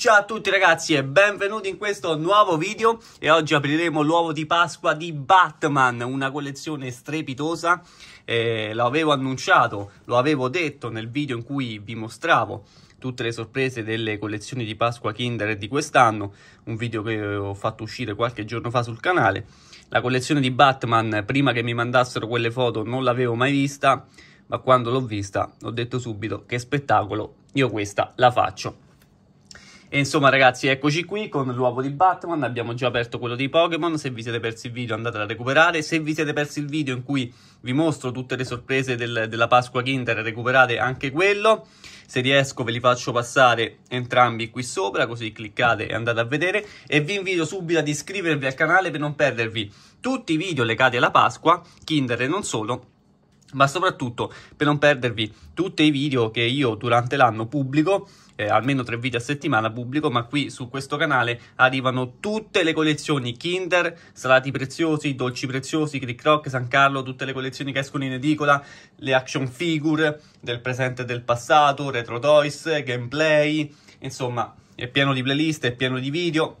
Ciao a tutti ragazzi e benvenuti in questo nuovo video e oggi apriremo l'uovo di Pasqua di Batman, una collezione strepitosa, eh, l'avevo annunciato, lo avevo detto nel video in cui vi mostravo tutte le sorprese delle collezioni di Pasqua Kinder di quest'anno, un video che ho fatto uscire qualche giorno fa sul canale. La collezione di Batman, prima che mi mandassero quelle foto, non l'avevo mai vista, ma quando l'ho vista ho detto subito che spettacolo, io questa la faccio. E insomma ragazzi eccoci qui con l'uovo di Batman, abbiamo già aperto quello di Pokémon, se vi siete persi il video andate a recuperare, se vi siete persi il video in cui vi mostro tutte le sorprese del, della Pasqua Kinder recuperate anche quello, se riesco ve li faccio passare entrambi qui sopra così cliccate e andate a vedere e vi invito subito ad iscrivervi al canale per non perdervi tutti i video legati alla Pasqua, Kinder e non solo ma soprattutto per non perdervi tutti i video che io durante l'anno pubblico, eh, almeno tre video a settimana pubblico, ma qui su questo canale arrivano tutte le collezioni Kinder, salati preziosi, dolci preziosi, Cric Rock, San Carlo, tutte le collezioni che escono in edicola, le action figure del presente e del passato, retro toys, gameplay, insomma è pieno di playlist, è pieno di video,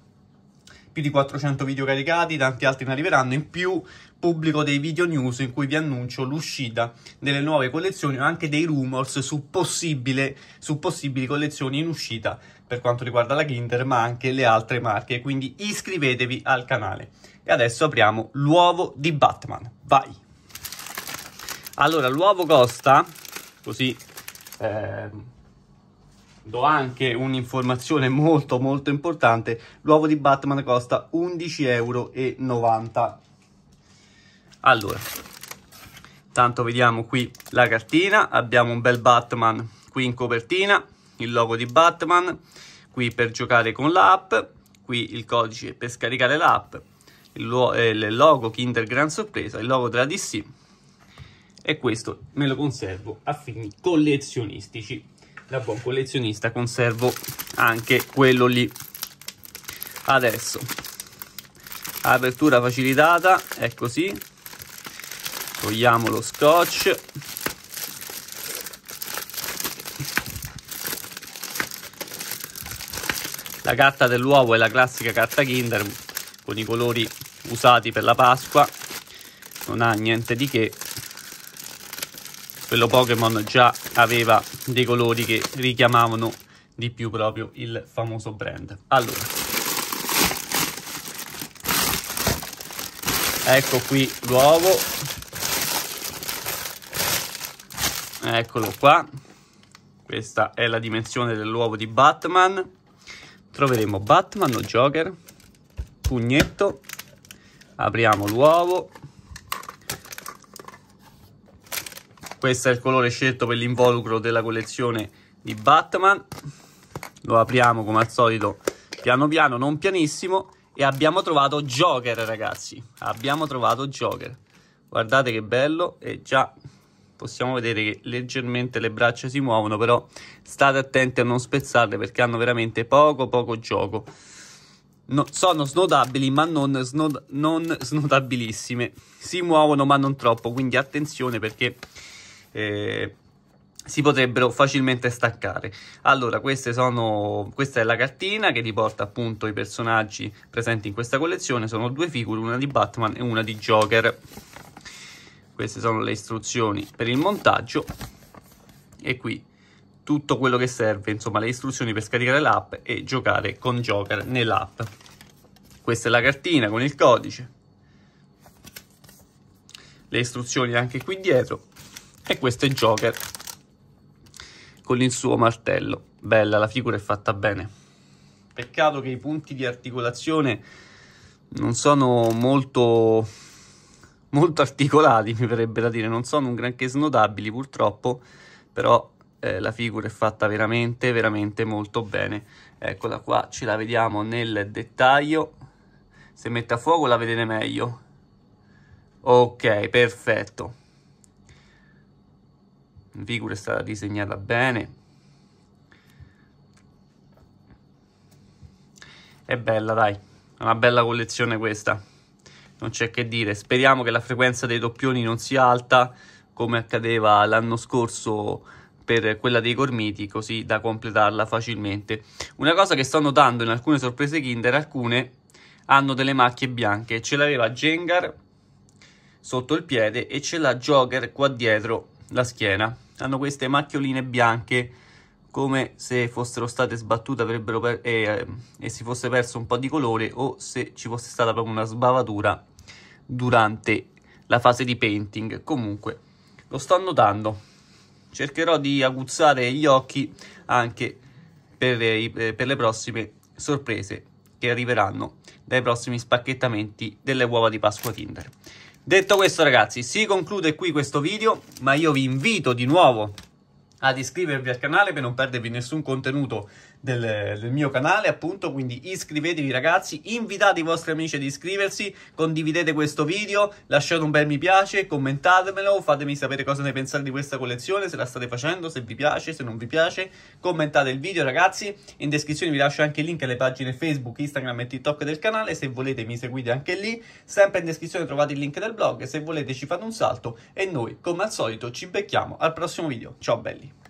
più di 400 video caricati, tanti altri ne arriveranno, in più pubblico dei video news in cui vi annuncio l'uscita delle nuove collezioni o anche dei rumors su, su possibili collezioni in uscita per quanto riguarda la Kinder ma anche le altre marche, quindi iscrivetevi al canale. E adesso apriamo l'uovo di Batman, vai! Allora, l'uovo costa, così eh, do anche un'informazione molto molto importante, l'uovo di Batman costa 11,90 euro allora, tanto vediamo qui la cartina, abbiamo un bel Batman qui in copertina, il logo di Batman, qui per giocare con l'app, qui il codice per scaricare l'app, il, eh, il logo Kinder Gran Sorpresa, il logo della DC e questo me lo conservo a fini collezionistici. Da buon collezionista conservo anche quello lì. Adesso, apertura facilitata, è così, togliamo lo scotch la carta dell'uovo è la classica carta Kinder con i colori usati per la Pasqua non ha niente di che quello Pokémon già aveva dei colori che richiamavano di più proprio il famoso brand allora ecco qui l'uovo eccolo qua questa è la dimensione dell'uovo di Batman troveremo Batman o Joker pugnetto apriamo l'uovo questo è il colore scelto per l'involucro della collezione di Batman lo apriamo come al solito piano piano non pianissimo e abbiamo trovato Joker ragazzi abbiamo trovato Joker guardate che bello è già possiamo vedere che leggermente le braccia si muovono, però state attenti a non spezzarle perché hanno veramente poco poco gioco. No, sono snodabili ma non, snod non, snodabilissime, si muovono ma non troppo, quindi attenzione perché eh, si potrebbero facilmente staccare. Allora, sono, questa è la cartina che riporta appunto i personaggi presenti in questa collezione, sono due figure, una di Batman e una di Joker queste sono le istruzioni per il montaggio e qui tutto quello che serve, insomma le istruzioni per scaricare l'app e giocare con Joker nell'app. Questa è la cartina con il codice, le istruzioni anche qui dietro e questo è Joker con il suo martello. Bella, la figura è fatta bene. Peccato che i punti di articolazione non sono molto molto articolati, mi verrebbe da dire, non sono un granché snodabili purtroppo, però eh, la figura è fatta veramente, veramente molto bene. Eccola qua, ce la vediamo nel dettaglio, se mette a fuoco la vedete meglio. Ok, perfetto. La figura è stata disegnata bene. È bella, dai. È una bella collezione questa non c'è che dire. Speriamo che la frequenza dei doppioni non sia alta come accadeva l'anno scorso per quella dei gormiti, così da completarla facilmente. Una cosa che sto notando in alcune sorprese Kinder, alcune hanno delle macchie bianche. Ce l'aveva Jengar sotto il piede e ce l'ha Joker qua dietro la schiena. Hanno queste macchioline bianche come se fossero state sbattute per, eh, e si fosse perso un po' di colore o se ci fosse stata proprio una sbavatura durante la fase di painting. Comunque lo sto notando, cercherò di aguzzare gli occhi anche per, eh, eh, per le prossime sorprese che arriveranno dai prossimi spacchettamenti delle uova di Pasqua Kinder. Detto questo ragazzi, si conclude qui questo video, ma io vi invito di nuovo ad iscrivervi al canale per non perdervi nessun contenuto del, del mio canale, appunto, quindi iscrivetevi ragazzi, invitate i vostri amici ad iscriversi, condividete questo video, lasciate un bel mi piace, commentatemelo, fatemi sapere cosa ne pensate di questa collezione, se la state facendo, se vi piace, se non vi piace, commentate il video ragazzi, in descrizione vi lascio anche il link alle pagine Facebook, Instagram e TikTok del canale, se volete mi seguite anche lì, sempre in descrizione trovate il link del blog, se volete ci fate un salto e noi come al solito ci becchiamo al prossimo video, ciao belli!